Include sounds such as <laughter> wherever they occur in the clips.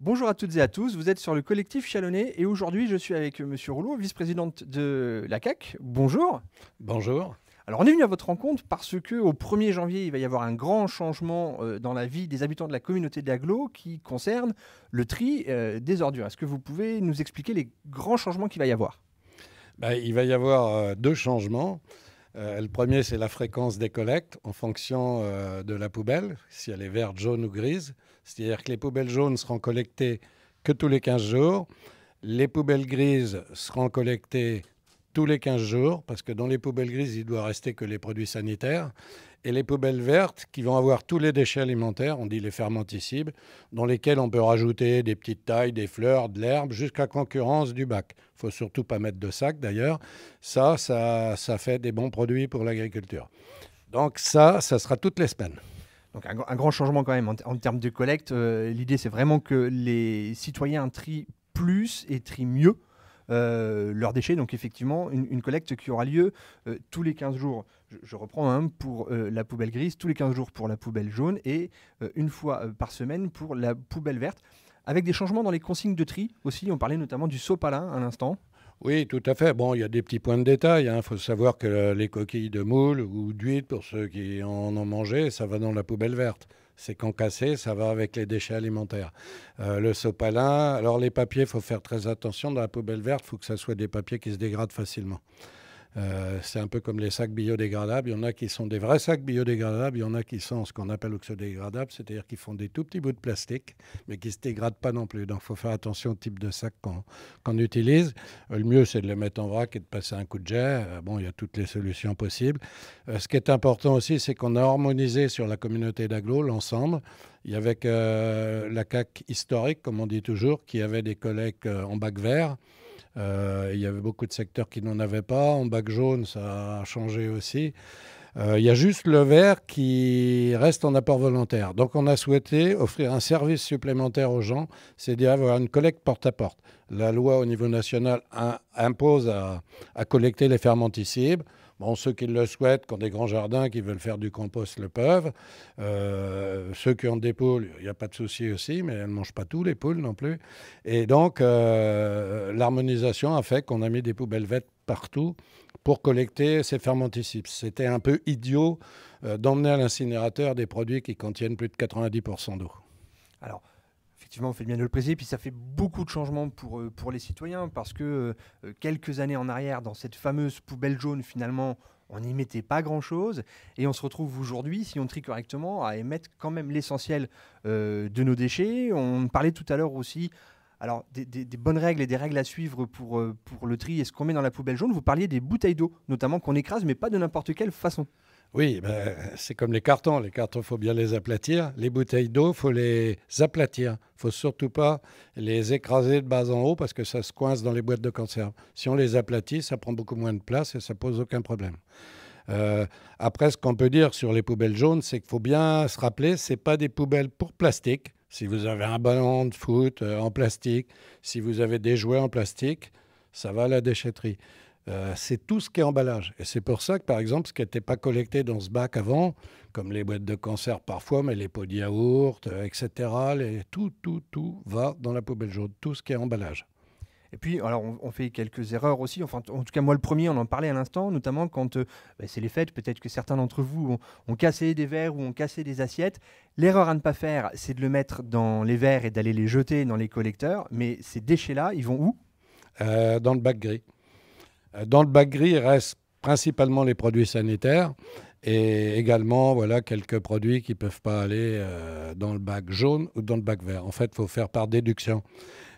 Bonjour à toutes et à tous, vous êtes sur le collectif Chalonnais et aujourd'hui je suis avec Monsieur Rouleau, vice-présidente de la CAC. Bonjour. Bonjour. Alors on est venu à votre rencontre parce que au 1er janvier, il va y avoir un grand changement euh, dans la vie des habitants de la communauté d'Aglo qui concerne le tri euh, des ordures. Est-ce que vous pouvez nous expliquer les grands changements qu'il va y avoir ben, Il va y avoir euh, deux changements. Euh, le premier, c'est la fréquence des collectes en fonction euh, de la poubelle, si elle est verte, jaune ou grise. C'est-à-dire que les poubelles jaunes seront collectées que tous les 15 jours. Les poubelles grises seront collectées tous les 15 jours, parce que dans les poubelles grises, il doit rester que les produits sanitaires, et les poubelles vertes qui vont avoir tous les déchets alimentaires, on dit les fermenticides, dans lesquels on peut rajouter des petites tailles, des fleurs, de l'herbe, jusqu'à concurrence du bac. faut surtout pas mettre de sac d'ailleurs. Ça, ça, ça fait des bons produits pour l'agriculture. Donc ça, ça sera toutes les semaines. Donc un, grand changement quand même en, termes de collecte. Euh, l'idée, c'est vraiment que les citoyens trient plus et trient mieux euh, leurs déchets. Donc effectivement, une, collecte qui aura lieu euh, tous les 15 jours. Je, reprends hein, pour euh, la poubelle grise, tous les 15 jours pour la poubelle jaune et une fois par semaine pour la poubelle verte. Avec des changements dans les consignes de tri aussi. On parlait notamment du sopalin à l'instant. Oui, tout à fait. Bon, il y a des petits points de détail. Il hein. faut savoir que les coquilles de moules ou d'huile, pour ceux qui en ont mangé, ça va dans la poubelle verte c'est concassé, ça va avec les déchets alimentaires. Euh, le sopalin, alors les papiers, il faut faire très attention. Dans la poubelle verte, il faut que ce soit des papiers qui se dégradent facilement. Euh, c'est un peu comme les sacs biodégradables. Il y en a qui sont des vrais sacs biodégradables, il y en a qui sont ce qu'on appelle oxodégradables, c'est-à-dire qui font des tout petits bouts de plastique, mais qui ne se dégradent pas non plus. Donc il faut faire attention au type de sac qu'on utilise. Euh, le mieux, c'est de les mettre en vrac et de passer un coup de jet. Euh, bon, il y a toutes les solutions possibles. ce qui est important aussi, c'est qu'on a harmonisé sur la communauté d'agglo l'ensemble. Il y avait la CAC historique, comme on dit toujours, qui avait des collègues en bac vert. Euh, il y avait beaucoup de secteurs qui n'en avaient pas. En bac jaune, ça a changé aussi. Euh, il y a juste le verre qui reste en apport volontaire. Donc on a souhaité offrir un service supplémentaire aux gens, c'est-à-dire avoir une collecte porte-à-porte. La loi au niveau national impose à, collecter les fermenticides. Bon, ceux qui le souhaitent, qui ont des grands jardins, qui veulent faire du compost, le peuvent. Euh, ceux qui ont des poules, il n'y a pas de souci aussi, mais elles ne mangent pas tous les poules non plus. Et donc, euh, l'harmonisation a fait qu'on a mis des poubelles vertes partout pour collecter ces fermenticides. C'était un peu idiot euh, d'emmener à l'incinérateur des produits qui contiennent plus de 90% d'eau. Alors, effectivement, on fait bien de le préciser, puis ça fait beaucoup de changements pour, euh, pour les citoyens, parce que euh, quelques années en arrière, dans cette fameuse poubelle jaune, finalement, on n'y mettait pas grand-chose, et on se retrouve aujourd'hui, si on trie correctement, à émettre quand même l'essentiel de nos déchets. On parlait tout à l'heure aussi alors des, bonnes règles et des règles à suivre pour, euh, pour le tri et ce qu'on met dans la poubelle jaune. Vous parliez des bouteilles d'eau, notamment qu'on écrase, mais pas de n'importe quelle façon. Oui, ben, c'est comme les cartons. Les cartons, faut bien les aplatir. Les bouteilles d'eau, faut les aplatir. faut surtout pas les écraser de bas en haut parce que ça se coince dans les boîtes de conserve. Si on les aplatit, ça prend beaucoup moins de place et ça pose aucun problème. Euh, après, ce qu'on peut dire sur les poubelles jaunes, c'est qu'il faut bien se rappeler, c'est pas des poubelles pour plastique, si vous avez un ballon de foot euh, en plastique, si vous avez des jouets en plastique, ça va à la déchetterie. Euh, c'est tout ce qui est emballage. Et c'est pour ça que, par exemple, ce qui n'était pas collecté dans ce bac avant, comme les boîtes de cancer parfois, mais les pots de euh, etc., tout, tout, tout va dans la poubelle jaune, tout ce qui est emballage. Et puis, alors, on, fait quelques erreurs aussi. Enfin, en tout cas, moi, le premier, on en parlait à l'instant, notamment quand euh, bah, c'est les fêtes. Peut-être que certains d'entre vous ont, cassé des verres ou ont cassé des assiettes. L'erreur à ne pas faire, c'est de le mettre dans les verres et d'aller les jeter dans les collecteurs. Mais ces déchets-là, ils vont où euh, Dans le bac gris. Euh, dans le bac gris, restent reste principalement les produits sanitaires et également voilà quelques produits qui ne peuvent pas aller dans le bac jaune ou dans le bac vert. En fait, il faut faire par déduction.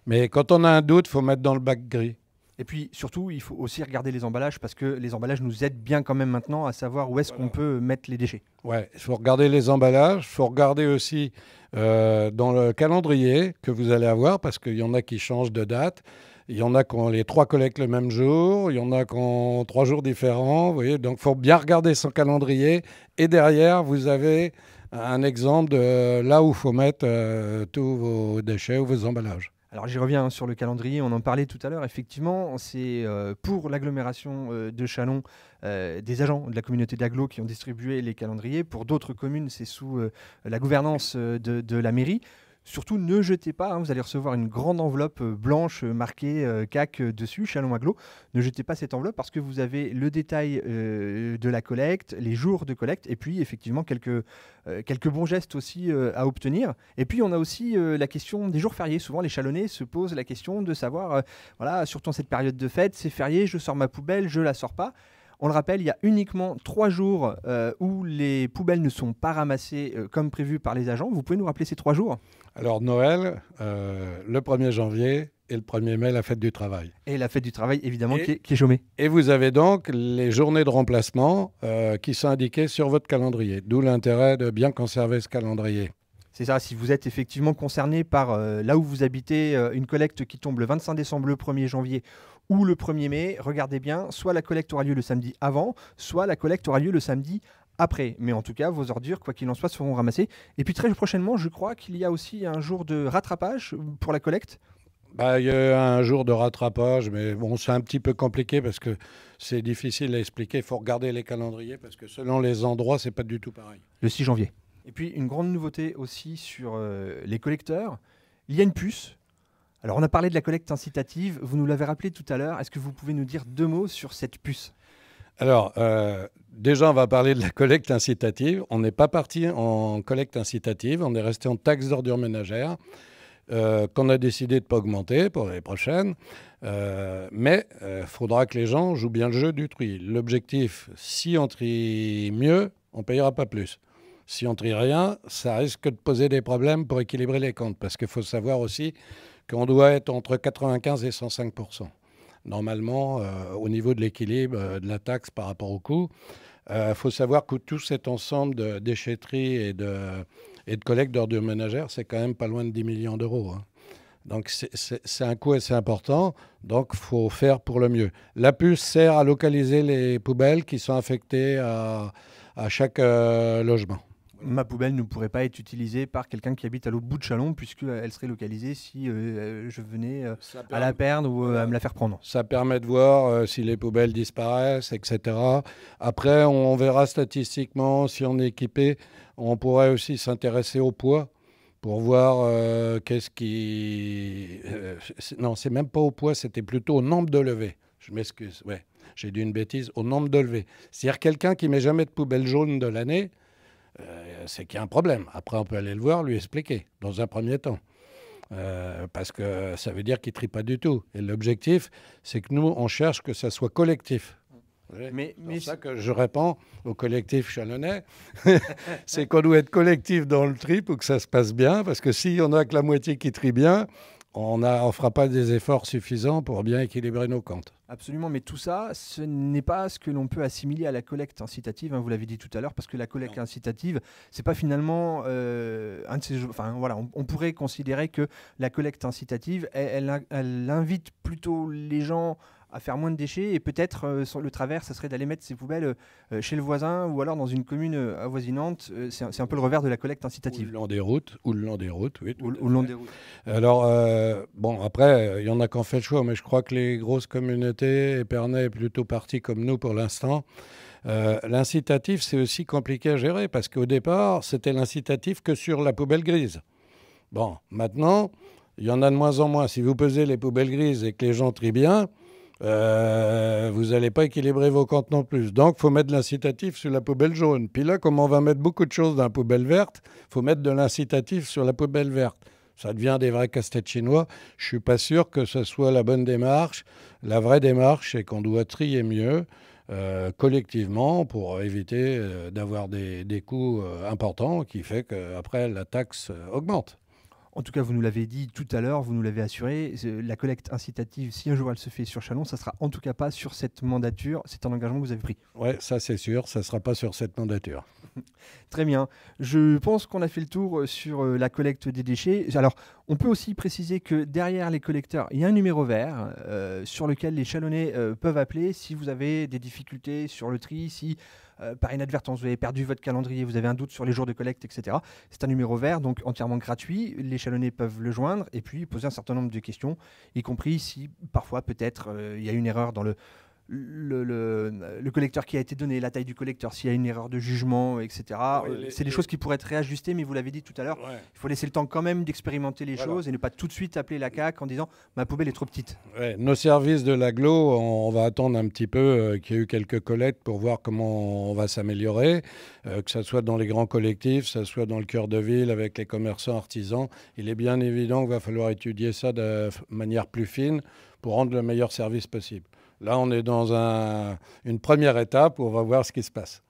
Mais quand on a un doute, faut mettre dans le bac gris. Et puis surtout, il faut aussi regarder les emballages parce que les emballages nous aident bien quand même maintenant à savoir où est-ce qu'on peut mettre les déchets. Ouais, il faut regarder les emballages, il faut regarder aussi euh, dans le calendrier que vous allez avoir parce qu'il y en a qui changent de date. Il y en a qui ont les trois collectes le même jour, il y en a qui ont trois jours différents. Vous voyez Donc il faut bien regarder son calendrier. Et derrière, vous avez un exemple de là où il faut mettre euh, tous vos déchets ou vos emballages. Alors j'y reviens hein, sur le calendrier, on en parlait tout à l'heure. Effectivement, c'est euh, pour l'agglomération euh, de Chalon euh, des agents de la communauté d'Aglo qui ont distribué les calendriers. Pour d'autres communes, c'est sous la gouvernance de la mairie. Surtout, ne jetez pas, hein, vous allez recevoir une grande enveloppe euh, blanche euh, marquée euh, CAC dessus, Chalon Aglo. Ne jetez pas cette enveloppe parce que vous avez le détail de la collecte, les jours de collecte, et puis effectivement quelques, quelques bons gestes aussi à obtenir. Et puis, on a aussi la question des jours fériés. Souvent, les Chalonnais se posent la question de savoir, voilà, surtout en cette période de fête, c'est férié, je sors ma poubelle, je la sors pas. On le rappelle, il y a uniquement trois jours euh, où les poubelles ne sont pas ramassées euh, comme prévu par les agents. Vous pouvez nous rappeler ces trois jours Alors Noël, euh, le 1er janvier et le 1er mai, la fête du travail. Et la fête du travail, évidemment, qui, est, qui, est, chômée. Et vous avez donc les journées de remplacement qui sont indiquées sur votre calendrier, d'où l'intérêt de bien conserver ce calendrier. C'est ça, si vous êtes effectivement concerné par euh, là où vous habitez, euh, une collecte qui tombe le 25 décembre, le 1er janvier ou le 1er mai, regardez bien, soit la collecte aura lieu le samedi avant, soit la collecte aura lieu le samedi après. Mais en tout cas, vos ordures, quoi qu'il en soit, seront ramassées. Et puis très prochainement, je crois qu'il y a aussi un jour de rattrapage pour la collecte. Bah, il y a un jour de rattrapage, mais bon, c'est un petit peu compliqué parce que c'est difficile à expliquer. Il faut regarder les calendriers parce que selon les endroits, c'est pas du tout pareil. Le 6 janvier. Et puis, une grande nouveauté aussi sur euh, les collecteurs, il y a une puce. Alors, on a parlé de la collecte incitative, vous nous l'avez rappelé tout à l'heure. Est-ce que vous pouvez nous dire deux mots sur cette puce alors, euh, déjà, on va parler de la collecte incitative. On n'est pas parti en collecte incitative, on est resté en taxe d'ordures ménagères, euh, qu'on a décidé de ne pas augmenter pour l'année prochaine. mais il faudra que les gens jouent bien le jeu du tri. L'objectif, si on trie mieux, on ne payera pas plus. Si on ne trie rien, ça risque de poser des problèmes pour équilibrer les comptes, parce qu'il faut savoir aussi qu'on doit être entre 95 et 105 normalement euh, au niveau de l'équilibre euh, de la taxe par rapport au coût. Il euh, faut savoir que tout cet ensemble de déchetterie et de, et de collecte d'ordures ménagères, c'est quand même pas loin de 10 millions d'euros. Hein. Donc c'est un coût assez important, donc faut faire pour le mieux. La puce sert à localiser les poubelles qui sont affectées à chaque logement. Ma poubelle ne pourrait pas être utilisée par quelqu'un qui habite à l'autre bout de Chalon, puisqu'elle euh, serait localisée si euh, euh, je venais à la perdre ou à me la faire prendre. Ça permet de voir si les poubelles disparaissent, etc. Après, on verra statistiquement si on est équipé. On pourrait aussi s'intéresser au poids pour voir qu'est-ce qui. Non, non, c'est même pas au poids, c'était plutôt au nombre de levées. Je m'excuse, ouais, j'ai dit une bêtise, au nombre de levées. C'est-à-dire quelqu'un qui met jamais de poubelle jaune de l'année, euh, c'est qu'il y a un problème. Après, on peut aller le voir, lui expliquer, dans un premier temps. Euh, parce que ça veut dire qu'il ne trie pas du tout. Et l'objectif, c'est que nous, on cherche que ça soit collectif. Mais, c'est pour ça que je réponds au collectif chalonnais, <laughs> c'est qu'on doit être collectif dans le tri pour que ça se passe bien, parce que s'il on en a que la moitié qui trie bien, on ne fera pas des efforts suffisants pour bien équilibrer nos comptes. Absolument, mais tout ça, ce n'est pas ce que l'on peut assimiler à la collecte incitative, hein, vous l'avez dit tout à l'heure, parce que la collecte incitative, incitative, c'est pas finalement euh, un de ces... Enfin voilà, on, pourrait considérer que la collecte incitative, elle invite plutôt les gens à faire moins de déchets et peut-être euh, sur le travers, ça serait d'aller mettre ses poubelles euh, chez le voisin ou alors dans une commune euh, avoisinante. c'est un, peu le revers de la collecte incitative. Ou le long des routes, ou le long des routes, oui. Ou, le long des routes. Alors, bon, après, il y en a qu'en fait le choix, mais je crois que les grosses communautés, Épernay est plutôt parti comme nous pour l'instant. l'incitatif, c'est aussi compliqué à gérer parce qu'au départ, c'était l'incitatif que sur la poubelle grise. Bon, maintenant, il y en a de moins en moins. Si vous pesez les poubelles grises et que les gens trient bien, euh, vous n'allez pas équilibrer vos comptes non plus. Donc, faut mettre l'incitatif sur la poubelle jaune. Puis là, comme on va mettre beaucoup de choses dans la poubelle verte, il faut mettre de l'incitatif sur la poubelle verte. Ça devient des vrais casse tête chinois. Je ne suis pas sûr que ce soit la bonne démarche. La vraie démarche, c'est qu'on doit trier mieux. Euh, collectivement pour éviter euh, d'avoir des, coûts importants qui fait qu'après la taxe augmente. En tout cas, vous nous l'avez dit tout à l'heure, vous nous l'avez assuré, euh, la collecte incitative, si un jour elle se fait sur Chalon, ça sera en tout cas pas sur cette mandature. C'est un engagement que vous avez pris. Oui, ça c'est sûr, ça ne sera pas sur cette mandature. <laughs> Très bien. Je pense qu'on a fait le tour euh, sur euh, la collecte des déchets. Alors, on peut aussi préciser que derrière les collecteurs, il y a un numéro vert euh, sur lequel les Chalonnais peuvent appeler si vous avez des difficultés sur le tri, si par inadvertance vous avez perdu votre calendrier, vous avez un doute sur les jours de collecte, etc. C'est un numéro vert, donc entièrement gratuit. Les Chalonnais peuvent le joindre et puis poser un certain nombre de questions, y compris si parfois peut-être il y a une erreur dans le le, collecteur qui a été donné, la taille du collecteur, s'il y a une erreur de jugement, etc. Euh, c'est des choses qui pourraient être réajustées, mais vous l'avez dit tout à l'heure, il faut laisser le temps quand même d'expérimenter les choses et ne pas tout de suite appeler la CAC en disant ma poubelle est trop petite. nos services de l'aglo, on, on, va attendre un petit peu euh, qu'il y ait eu quelques collectes pour voir comment on va s'améliorer, euh, que ce soit dans les grands collectifs, que ce soit dans le cœur de ville avec les commerçants artisans. Il est bien évident qu'il va falloir étudier ça de manière plus fine pour rendre le meilleur service possible. Là, on est dans une première étape on va voir ce qui se passe.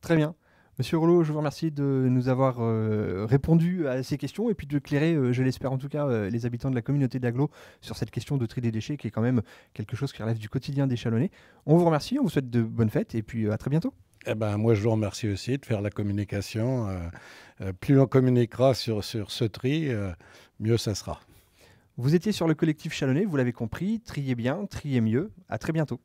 Très bien. Monsieur Rouleau, je vous remercie de nous avoir euh, répondu à ces questions et puis de clairer, euh, je l'espère en tout cas, euh, les habitants de la communauté d'Aglo sur cette question de tri des déchets qui est quand même quelque chose qui relève du quotidien des Chalonnais. On vous remercie, on vous souhaite de bonnes fêtes et puis à très bientôt. Eh ben, moi, je vous remercie aussi de faire la communication. plus on communiquera sur ce tri, mieux ça sera. Vous étiez sur le collectif Chalonnet, vous l'avez compris, triez bien, triez mieux. À très bientôt.